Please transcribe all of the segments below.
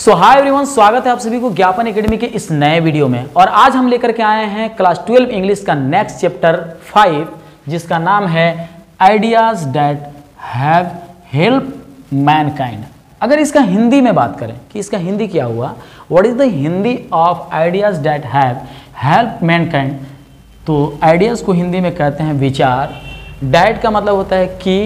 सो hi everyone स्वागत है आप सभी को ज्ञापन एकेडमी के इस नए वीडियो में और आज हम लेकर के आए हैं क्लास ट्वेल्व इंग्लिश का नेक्स्ट चैप्टर फाइव जिसका नाम है ideas that have help mankind अगर इसका हिंदी में बात करें कि इसका हिंदी क्या हुआ what is the Hindi of ideas that have help mankind तो आइडियाज़ को हिंदी में कहते हैं विचार डैट का मतलब होता है कि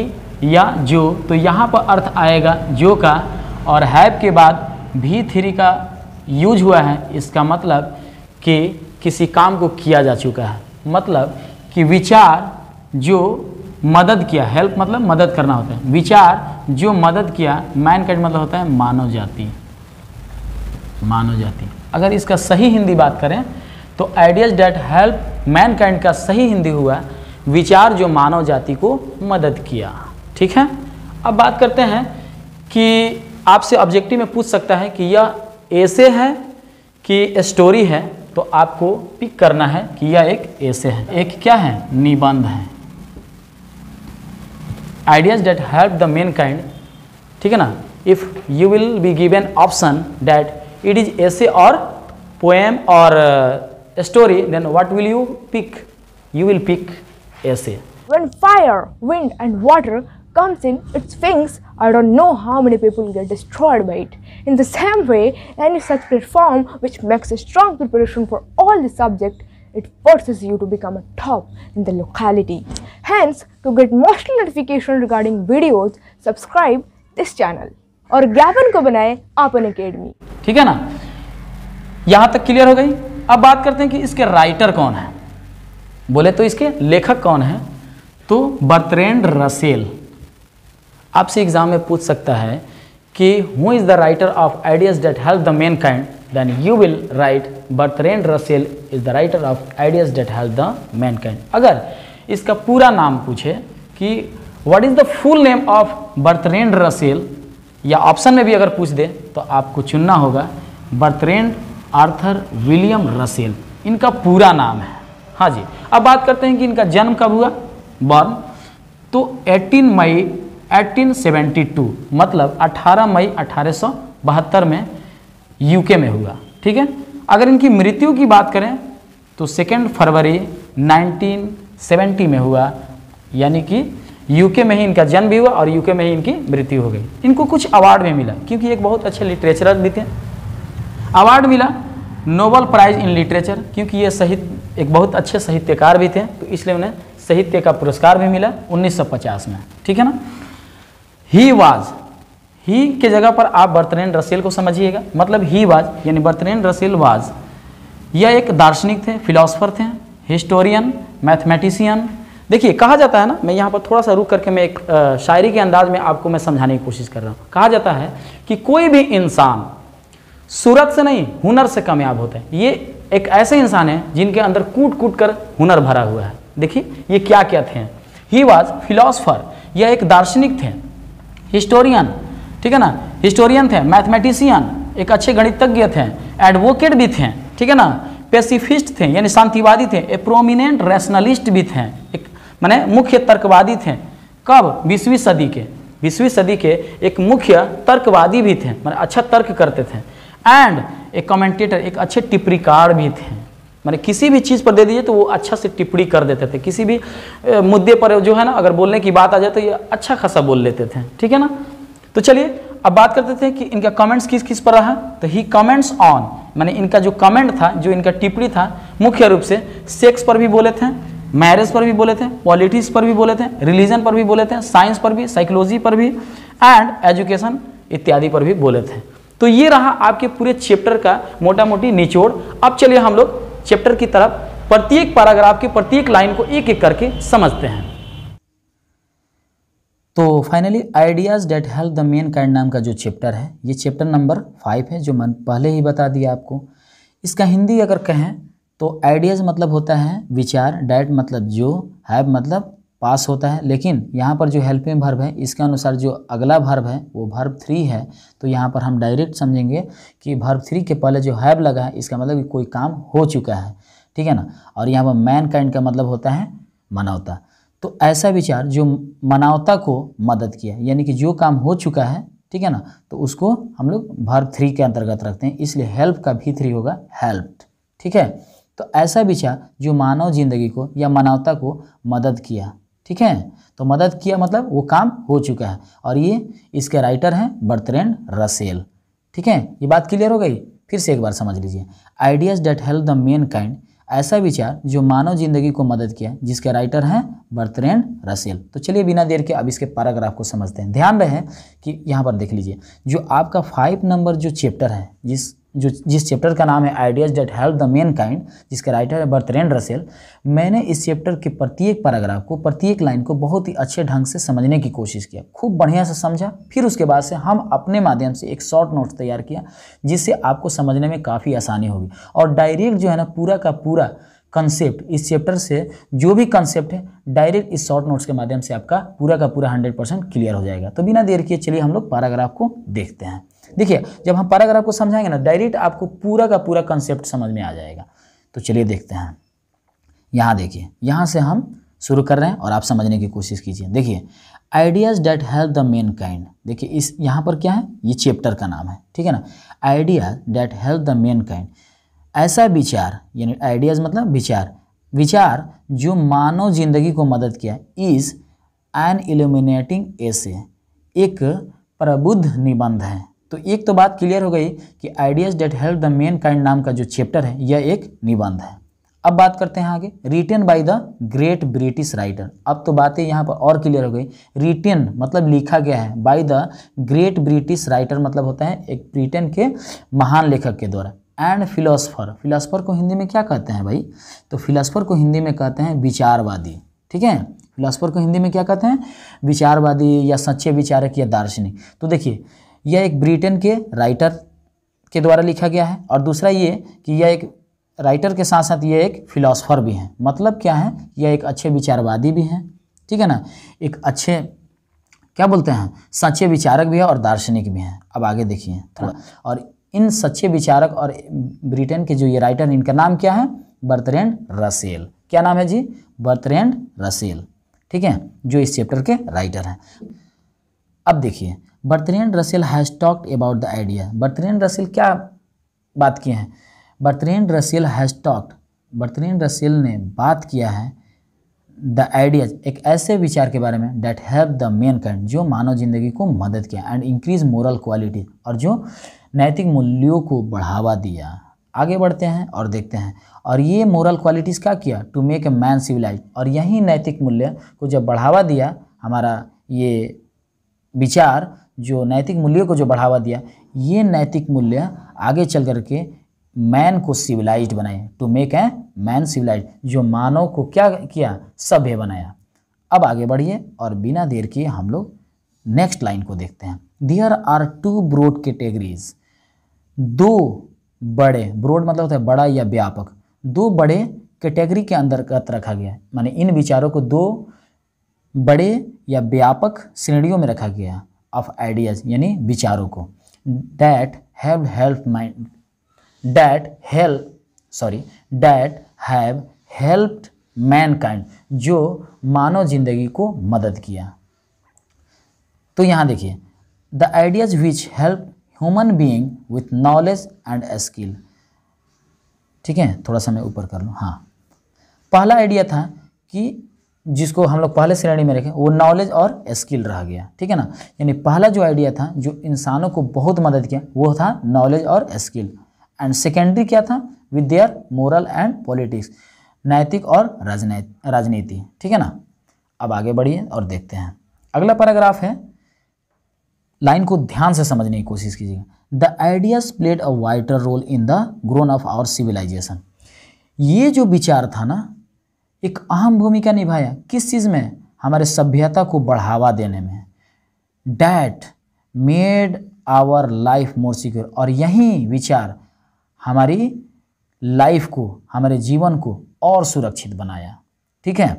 या जो तो यहाँ पर अर्थ आएगा जो का और हैव के बाद भी थ्री का यूज हुआ है इसका मतलब कि किसी काम को किया जा चुका है मतलब कि विचार जो मदद किया हेल्प मतलब मदद करना होता है विचार जो मदद किया मैन कैट मतलब होता है मानव जाति मानव जाति अगर इसका सही हिंदी बात करें तो ideas that help mankind का सही हिंदी हुआ विचार जो मानव जाति को मदद किया ठीक है अब बात करते हैं कि आपसे ऑब्जेक्टिव में पूछ सकता है कि यह ऐसे है कि स्टोरी है तो आपको पिक करना है कि यह एक ऐसे है एक क्या है निबंध है ideas that help the mankind ठीक है ना if you will be given option that it is essay और पोएम और story uh, then what will you pick you will pick essay when fire wind and water comes in, its fangs I don't know how many people get destroyed by it. In the same way, any such platform which makes a strong preparation for all the subject, it forces you to become a top in the locality. Hence, to get most notification regarding videos, subscribe this channel. और ज्ञापन को बनाए आपन academy ठीक है ना यहां तक क्लियर हो गई अब बात करते हैं कि इसके राइटर कौन है बोले तो इसके लेखक कौन है तो बर्तरेंड रसेल आपसे एग्जाम में पूछ सकता है कि who is the writer of ideas that help the mankind then you will write Rand Russell is the writer of ideas that help the mankind अगर इसका पूरा नाम पूछे कि what is the full name of Bertrand Russell या option में भी अगर पूछ दे तो आपको चुनना होगा बर्थरेन आर्थर विलियम रसेल इनका पूरा नाम है हाँ जी अब बात करते हैं कि इनका जन्म कब हुआ बॉर्न तो 18 मई 1872 मतलब 18 मई अठारह में यूके में हुआ ठीक है अगर इनकी मृत्यु की बात करें तो सेकेंड फरवरी 1970 में हुआ यानी कि यूके में ही इनका जन्म भी हुआ और यूके में ही इनकी मृत्यु हो गई इनको कुछ अवार्ड भी मिला क्योंकि एक बहुत अच्छे लिटरेचर भी थे अवार्ड मिला नोबल प्राइज़ इन लिटरेचर क्योंकि ये साहित्य एक बहुत अच्छे साहित्यकार भी थे तो इसलिए उन्हें साहित्य का पुरस्कार भी मिला 1950 में ठीक है ना ही वाज ही के जगह पर आप बर्तरेन रसेल को समझिएगा मतलब ही वाज यानी बर्तनेन रसेल वाज यह एक दार्शनिक थे फिलासफर थे हिस्टोरियन मैथमेटिशियन देखिए कहा जाता है ना मैं यहाँ पर थोड़ा सा रुक करके मैं एक शायरी के अंदाज में आपको मैं समझाने की कोशिश कर रहा हूँ कहा जाता है कि कोई भी इंसान सूरत से नहीं हुनर से कामयाब होता है ये एक ऐसे इंसान है जिनके अंदर कूट कूट कर हुनर भरा हुआ है देखिए ये क्या क्या थे ही वॉज फिलोसफर यह एक दार्शनिक थे हिस्टोरियन ठीक है ना हिस्टोरियन थे मैथमेटिशियन एक अच्छे गणितज्ञ थे एडवोकेट भी थे ठीक है ना पेसिफिस्ट थे यानी शांतिवादी थे ए प्रोमिनेंट रैशनलिस्ट भी थे एक मैंने मुख्य तर्कवादी थे कब बीसवीं सदी के बीसवीं सदी के एक मुख्य तर्कवादी भी थे मैंने अच्छा तर्क करते थे एंड एक कमेंटेटर एक अच्छे टिप्पणीकार भी थे मैंने किसी भी चीज़ पर दे दीजिए तो वो अच्छा से टिप्पणी कर देते थे किसी भी मुद्दे पर जो है ना अगर बोलने की बात आ जाए तो ये अच्छा खासा बोल लेते थे ठीक है ना तो चलिए अब बात करते थे कि इनका कमेंट्स किस किस पर रहा तो ही कमेंट्स ऑन मैंने इनका जो कमेंट था जो इनका टिप्पणी था मुख्य रूप से सेक्स पर भी बोले थे मैरिज पर भी बोले थे पॉलिटिक्स पर भी बोले थे रिलीजन पर भी बोले थे साइंस पर भी साइकोलॉजी पर भी एंड एजुकेशन इत्यादि पर भी बोले थे तो ये रहा आपके पूरे चैप्टर का मोटा मोटी निचोड़ अब चलिए हम लोग चैप्टर की तरफ प्रत्येक पैराग्राफ की प्रत्येक लाइन को एक एक करके समझते हैं तो finally ideas that help the mankind नाम का जो चैप्टर है ये चैप्टर नंबर फाइव है जो मैंने पहले ही बता दिया आपको इसका हिंदी अगर कहें तो आइडियाज़ मतलब होता है विचार डैट मतलब जो हैव मतलब पास होता है लेकिन यहाँ पर जो हेल्पिंग भर्व है इसके अनुसार जो अगला भर्व है वो भर्व थ्री है तो यहाँ पर हम डायरेक्ट समझेंगे कि भर्व थ्री के पहले जो हैव लगा है इसका मतलब कि कोई काम हो चुका है ठीक है ना और यहाँ पर मैन काइंड का मतलब होता है मानवता तो ऐसा विचार जो मानवता को मदद किया यानी कि जो काम हो चुका है ठीक है ना तो उसको हम लोग भर्व थ्री के अंतर्गत रखते हैं इसलिए हेल्प का भी थ्री होगा हेल्प्ड ठीक है तो ऐसा विचार जो मानव जिंदगी को या मानवता को मदद किया ठीक है तो मदद किया मतलब वो काम हो चुका है और ये इसके राइटर हैं बर्तरेंड रसेल ठीक है ये बात क्लियर हो गई फिर से एक बार समझ लीजिए ideas that help the mankind ऐसा विचार जो मानव जिंदगी को मदद किया है जिसके राइटर हैं बर्तरेंड रसेल तो चलिए बिना देर के अब इसके पैराग्राफ को समझते हैं ध्यान रहे कि यहाँ पर देख लीजिए जो आपका फाइव नंबर जो चैप्टर है जिस जो जिस चैप्टर का नाम है ideas that help the mankind जिसका राइटर है बर्तरेन रसेल मैंने इस चैप्टर के प्रत्येक पैराग्राफ को प्रत्येक लाइन को बहुत ही अच्छे ढंग से समझने की कोशिश किया खूब बढ़िया से समझा फिर उसके बाद से हम अपने माध्यम से एक शॉर्ट नोट तैयार किया जिससे आपको समझने में काफ़ी आसानी होगी और डायरेक्ट जो है ना पूरा का पूरा कंसेप्ट इस चैप्टर से जो भी कंसेप्ट है डायरेक्ट इस शॉर्ट नोट्स के माध्यम से आपका पूरा का पूरा हंड्रेड परसेंट क्लियर हो जाएगा तो बिना देर किए चलिए हम लोग पैराग्राफ को देखते हैं देखिए जब हम पैराग्राफ को समझाएंगे ना डायरेक्ट आपको पूरा का पूरा कंसेप्ट समझ में आ जाएगा तो चलिए देखते हैं यहाँ देखिए यहाँ से हम शुरू कर रहे हैं और आप समझने की कोशिश कीजिए देखिए ideas that help the mankind देखिए इस यहाँ पर क्या है ये चैप्टर का नाम है ठीक है ना ideas that help the mankind ऐसा विचार यानी आइडियाज़ मतलब विचार विचार जो मानव जिंदगी को मदद किया इज़ एन इल्यूमिनेटिंग एसे एक प्रबुद्ध निबंध है तो एक तो बात क्लियर हो गई कि ideas that help the mankind नाम का जो चैप्टर है यह एक निबंध है अब बात करते हैं आगे written by the great British writer अब तो बातें यहाँ पर और क्लियर हो गई रिटेन मतलब लिखा गया है by the great British writer मतलब होता है एक ब्रिटेन के महान लेखक के द्वारा एंड फिलोसफर फिलोसफर को हिंदी में क्या कहते हैं भाई तो फिलोसफर को हिंदी में कहते हैं विचारवादी ठीक है फिलोसफर को हिंदी में क्या कहते हैं विचारवादी या सच्चे विचारक या दार्शनिक तो देखिए यह एक ब्रिटेन के राइटर के द्वारा लिखा गया है और दूसरा ये कि यह एक राइटर के साथ साथ ये एक फिलोसफर भी हैं मतलब क्या है यह एक अच्छे विचारवादी भी हैं ठीक है ना एक अच्छे क्या बोलते हैं सच्चे विचारक भी हैं और दार्शनिक भी हैं अब आगे देखिए थोड़ा और इन सच्चे विचारक और ब्रिटेन के जो ये राइटर इनका नाम क्या है बर्तरेंड रसेल क्या नाम है जी बर्तरेंड रसेल ठीक है जो इस चैप्टर के राइटर हैं अब देखिए Bertrand Russell has talked about the idea Bertrand Russell क्या बात किए हैं Bertrand Russell has talked Bertrand Russell ने बात किया है द आइडियाज एक ऐसे विचार के बारे में that have the mankind जो मानव जिंदगी को मदद किया एंड इंक्रीज मोरल क्वालिटी और जो नैतिक मूल्यों को बढ़ावा दिया आगे बढ़ते हैं और देखते हैं और ये मोरल क्वालिटीज़ क्या किया to make a man civilise और यही नैतिक मूल्य को जब बढ़ावा दिया हमारा ये विचार जो नैतिक मूल्यों को जो बढ़ावा दिया ये नैतिक मूल्य आगे चल करके मैन को सिविलाइज्ड बनाए to make a man civilise जो मानव को क्या किया सभ्य बनाया अब आगे बढ़िए और बिना देर किए हम लोग नेक्स्ट लाइन को देखते हैं there are two broad categories दो बड़े ब्रोड मतलब होता है बड़ा या व्यापक दो बड़े कैटेगरी के अंतर्गत रखा गया है माने इन विचारों को दो बड़े या व्यापक श्रेणियों में रखा गया ऑफ आइडियाज़ यानी विचारों को that have help mind that help sorry that have helped mankind जो मानव जिंदगी को मदद किया तो यहाँ देखिए the ideas which help human being with knowledge and skill ठीक है थोड़ा सा मैं ऊपर कर लूँ हाँ पहला आइडिया था कि जिसको हम लोग पहले श्रेणी में रखें वो नॉलेज और स्किल रह गया ठीक है ना यानी पहला जो आइडिया था जो इंसानों को बहुत मदद किया वो था नॉलेज और स्किल एंड सेकेंडरी क्या था with their moral and politics नैतिक और राजनीति ठीक है ना अब आगे बढ़िए और देखते हैं अगला पैराग्राफ है लाइन को ध्यान से समझने की कोशिश कीजिएगा the ideas played a vital role in the growth of our civilisation ये जो विचार था ना एक अहम भूमिका निभाया किस चीज़ में हमारे सभ्यता को बढ़ावा देने में that made our life more secure और यही विचार हमारी लाइफ को हमारे जीवन को और सुरक्षित बनाया ठीक है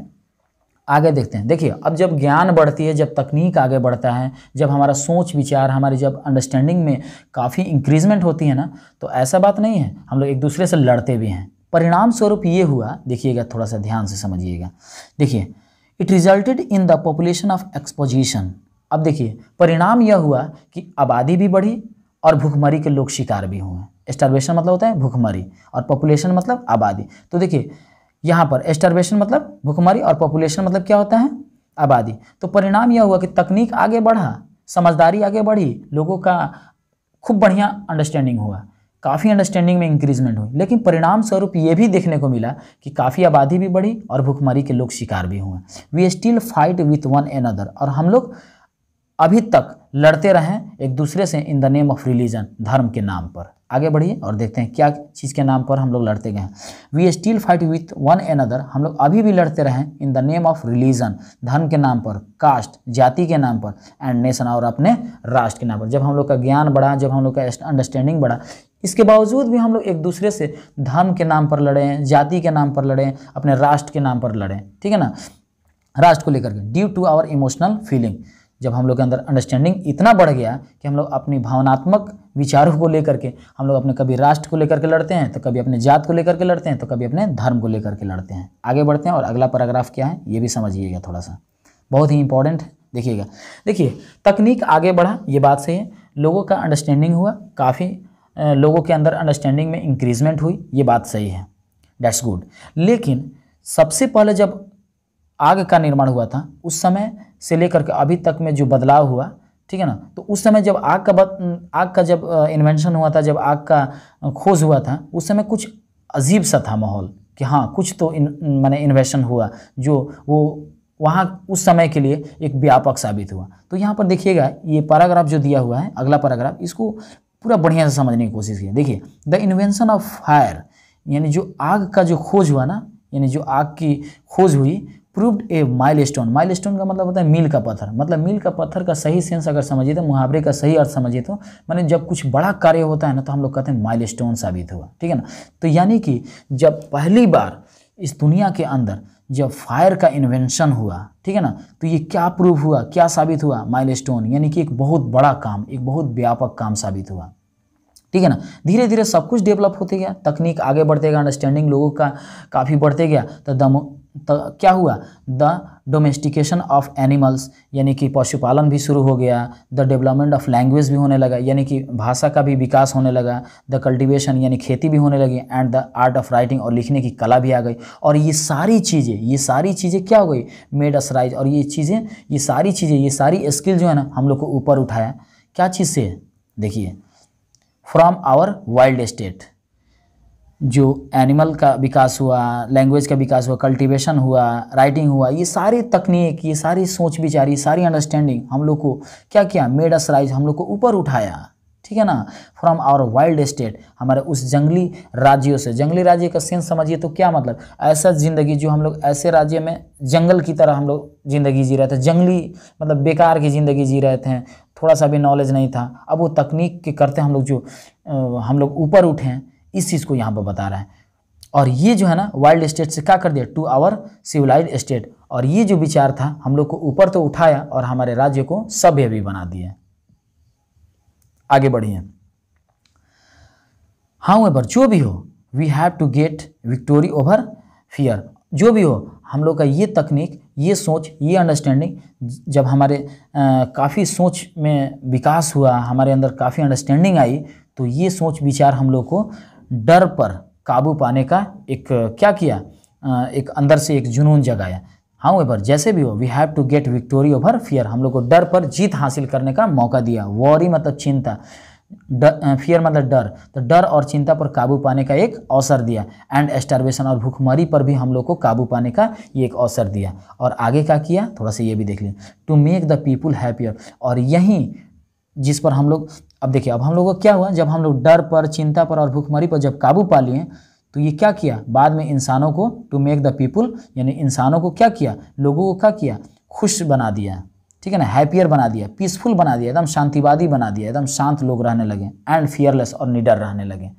आगे देखते हैं देखिए अब जब ज्ञान बढ़ती है जब तकनीक आगे बढ़ता है जब हमारा सोच विचार हमारी जब अंडरस्टैंडिंग में काफ़ी इंक्रीजमेंट होती है ना तो ऐसा बात नहीं है हम लोग एक दूसरे से लड़ते भी हैं परिणाम स्वरूप ये हुआ देखिएगा थोड़ा सा ध्यान से समझिएगा देखिए it resulted in the population of exposition अब देखिए परिणाम यह हुआ कि आबादी भी बढ़ी और भूखमरी के लोग शिकार भी हुए एस्टर्वेशन मतलब होता है भूखमरी और पॉपुलेशन मतलब आबादी तो देखिए यहाँ पर एस्टर्वेशन मतलब भूखमरी और पॉपुलेशन मतलब क्या होता है आबादी तो परिणाम यह हुआ कि तकनीक आगे बढ़ा समझदारी आगे बढ़ी लोगों का खूब बढ़िया अंडरस्टैंडिंग हुआ काफ़ी अंडरस्टैंडिंग में इंक्रीजमेंट हुई लेकिन परिणाम स्वरूप ये भी देखने को मिला कि काफ़ी आबादी भी बढ़ी और भुखमरी के लोग शिकार भी हुए we still fight with one another और हम लोग अभी तक लड़ते रहें एक दूसरे से in the name of religion धर्म के नाम पर आगे बढ़िए और देखते हैं क्या चीज़ के नाम पर हम लोग लड़ते गए हैं we still fight with one another हम लोग अभी भी लड़ते रहें in the name of religion धर्म के नाम पर कास्ट जाति के नाम पर एंड नेशन और अपने राष्ट्र के नाम पर जब हम लोग का ज्ञान बढ़ा जब हम लोग का अंडरस्टैंडिंग बढ़ा इसके बावजूद भी हम लोग एक दूसरे से धर्म के नाम पर लड़ें जाति के नाम पर लड़ें अपने राष्ट्र के नाम पर लड़ें ठीक है ना राष्ट्र को लेकर के due to our emotional feeling जब हम लोग के अंदर अंडरस्टैंडिंग इतना बढ़ गया कि हम लोग अपनी भावनात्मक विचारों को लेकर के हम लोग अपने कभी राष्ट्र को लेकर के लड़ते हैं तो कभी अपने जात को लेकर के लड़ते हैं तो कभी अपने धर्म को लेकर के लड़ते हैं आगे बढ़ते हैं और अगला पैराग्राफ क्या है ये भी समझिएगा थोड़ा सा बहुत ही इंपॉर्टेंट है देखिएगा देखिए तकनीक आगे बढ़ा ये बात सही है लोगों का अंडरस्टैंडिंग हुआ काफ़ी लोगों के अंदर अंडरस्टैंडिंग में इंक्रीजमेंट हुई ये बात सही है डैट्स गुड लेकिन सबसे पहले जब आग का निर्माण हुआ था उस समय से लेकर के अभी तक में जो बदलाव हुआ ठीक है ना तो उस समय जब आग का बत, आग का जब इन्वेंशन हुआ था जब आग का खोज हुआ था उस समय कुछ अजीब सा था माहौल कि हाँ कुछ तो इन मैंने इन्वेशन हुआ जो वो वहाँ उस समय के लिए एक व्यापक साबित हुआ तो यहाँ पर देखिएगा ये पैराग्राफ जो दिया हुआ है अगला पैराग्राफ इसको पूरा बढ़िया से समझने की कोशिश की देखिए द इन्वेंशन ऑफ फायर यानी जो आग का जो खोज हुआ ना यानी जो आग की खोज हुई proved a milestone milestone का मतलब होता है मील का पत्थर मतलब मील का पत्थर का सही सेंस अगर समझिए तो मुहावरे का सही अर्थ समझिए तो मैंने जब कुछ बड़ा कार्य होता है ना तो हम लोग कहते हैं माइल स्टोन साबित हुआ ठीक है ना तो यानी कि जब पहली बार इस दुनिया के अंदर जब फायर का इन्वेंशन हुआ ठीक है ना तो ये क्या प्रूव हुआ क्या साबित हुआ माइल यानी कि एक बहुत बड़ा काम एक बहुत व्यापक काम साबित हुआ ठीक है ना धीरे धीरे सब कुछ डेवलप होते गया तकनीक आगे बढ़ते गया अंडरस्टैंडिंग लोगों का काफ़ी बढ़ते गया तो दमो तो क्या हुआ द डोमेस्टिकेशन ऑफ एनिमल्स यानी कि पशुपालन भी शुरू हो गया द डेवलपमेंट ऑफ लैंग्वेज भी होने लगा यानी कि भाषा का भी विकास होने लगा द कल्टिवेशन यानी खेती भी होने लगी and the art of writing और लिखने की कला भी आ गई और ये सारी चीज़ें ये सारी चीज़ें क्या हो गई मेड अस राइज और ये चीज़ें ये सारी चीज़ें ये सारी स्किल जो है ना हम लोग को ऊपर उठाया क्या चीज़ से देखिए फ्रॉम आवर वाइल्ड स्टेट जो एनिमल का विकास हुआ लैंग्वेज का विकास हुआ कल्टीवेशन हुआ राइटिंग हुआ ये सारी तकनीक ये सारी सोच विचार ये सारी अंडरस्टैंडिंग हम लोग को क्या किया मेड अस राइज हम लोग को ऊपर उठाया ठीक है ना फ्रॉम आवर वाइल्ड स्टेट हमारे उस जंगली राज्यों से जंगली राज्य का सेंस समझिए तो क्या मतलब ऐसा ज़िंदगी जो हम लोग ऐसे राज्य में जंगल की तरह हम लोग ज़िंदगी जी रहे थे जंगली मतलब बेकार की ज़िंदगी जी रहे थे थोड़ा सा भी नॉलेज नहीं था अब वो तकनीक के करते हम लोग जो हम लोग ऊपर उठें इस चीज़ को यहाँ पर बता रहा है और ये जो है ना वाइल्ड स्टेट से क्या कर दिया टू आवर सिविलाइज स्टेट और ये जो विचार था हम लोग को ऊपर तो उठाया और हमारे राज्य को सभ्य भी बना दिया आगे बढ़िए हाउ एवर जो भी हो we have to get victory over fear जो भी हो हम लोग का ये तकनीक ये सोच ये अंडरस्टैंडिंग जब हमारे काफ़ी सोच में विकास हुआ हमारे अंदर काफ़ी अंडरस्टैंडिंग आई तो ये सोच विचार हम लोग को डर पर काबू पाने का एक क्या किया एक अंदर से एक जुनून जगाया हाउ एवर जैसे भी हो we have to get victory over fear हम लोग को डर पर जीत हासिल करने का मौका दिया वॉरी मतलब चिंता फियर मतलब डर तो डर और चिंता पर काबू पाने का एक अवसर दिया एंड स्टारवेशन और भूखमरी पर भी हम लोग को काबू पाने का ये एक अवसर दिया और आगे का किया थोड़ा सा ये भी देख लिया to make the people happier और यहीं जिस पर हम लोग अब देखिए अब हम लोगों का क्या हुआ जब हम लोग डर पर चिंता पर और भूखमरी पर जब काबू पा लिए तो ये क्या किया बाद में इंसानों को टू मेक द पीपुल यानी इंसानों को क्या किया लोगों को क्या किया खुश बना दिया ठीक है ना हैप्पियर बना दिया पीसफुल बना दिया एकदम शांतिवादी बना दिया एकदम शांत लोग रहने लगे एंड फियरलेस और निडर रहने लगे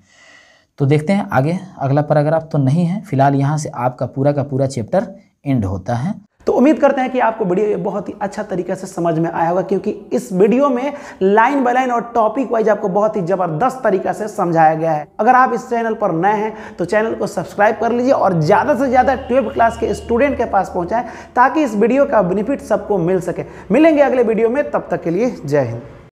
तो देखते हैं आगे अगला पैराग्राफ तो नहीं है फिलहाल यहाँ से आपका पूरा का पूरा चैप्टर एंड होता है तो उम्मीद करते हैं कि आपको वीडियो बहुत ही अच्छा तरीके से समझ में आया होगा क्योंकि इस वीडियो में लाइन बाय लाइन और टॉपिक वाइज आपको बहुत ही जबरदस्त तरीका से समझाया गया है अगर आप इस चैनल पर नए हैं तो चैनल को सब्सक्राइब कर लीजिए और ज़्यादा से ज़्यादा ट्वेल्थ क्लास के स्टूडेंट के पास पहुंचाएं ताकि इस वीडियो का बेनिफिट सबको मिल सके मिलेंगे अगले वीडियो में तब तक के लिए जय हिंद